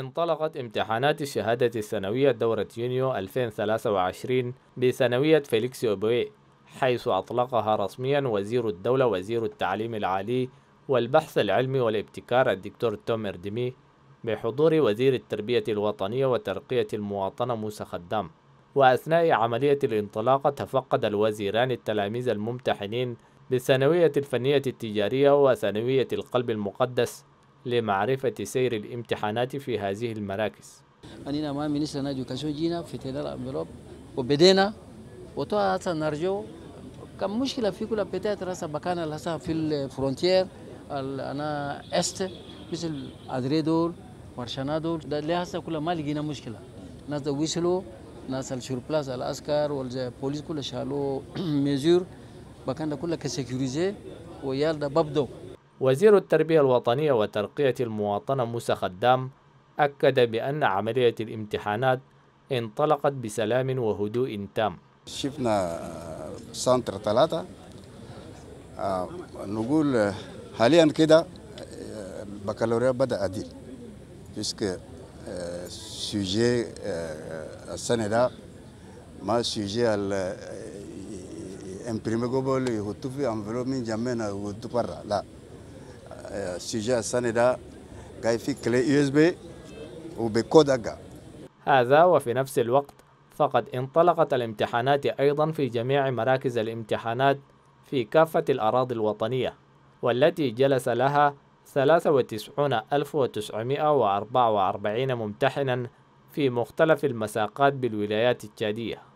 انطلقت امتحانات الشهادة الثانوية دورة يونيو 2023 بثانوية فيليكس أوبوي حيث أطلقها رسميا وزير الدولة وزير التعليم العالي والبحث العلمي والابتكار الدكتور توم إردمي بحضور وزير التربية الوطنية وترقية المواطنة موسى خدام وأثناء عملية الانطلاق تفقد الوزيران التلاميذ الممتحنين بالثانوية الفنية التجارية وثانوية القلب المقدس لمعرفة سير الامتحانات في هذه المراكز أنا ما من ناجو كشو جينا في تدار أمبروب وبدينا وتوا هسا نرجو كان مشكلة في كل بتاعت راسا بكان هسا في الفرونتير أنا أست مثل أدريدور مارشانادور ده ليه هسا كل ما لقينا مشكلة ناس ده وصلوا ناس الشربلاس الأسكار والبوليس كل شالو ميزور بكان ده كله كسيكوريزي ويال ده ببدو وزير التربية الوطنية وترقية المواطنة موسى خدام أكد بأن عملية الامتحانات انطلقت بسلام وهدوء تام شفنا سنتر ثلاثة آه، نقول حاليا كده البكالوريا آه، بدأ عديل بسك آه، سوجي السنة ده ما سوجي امبريمي قبل يحطوا في انفلوب من جنبنا ويحطوا برا لا كلي يو اس بي هذا وفي نفس الوقت فقد انطلقت الامتحانات أيضا في جميع مراكز الامتحانات في كافة الأراضي الوطنية والتي جلس لها 93944 ممتحنا في مختلف المساقات بالولايات التشادية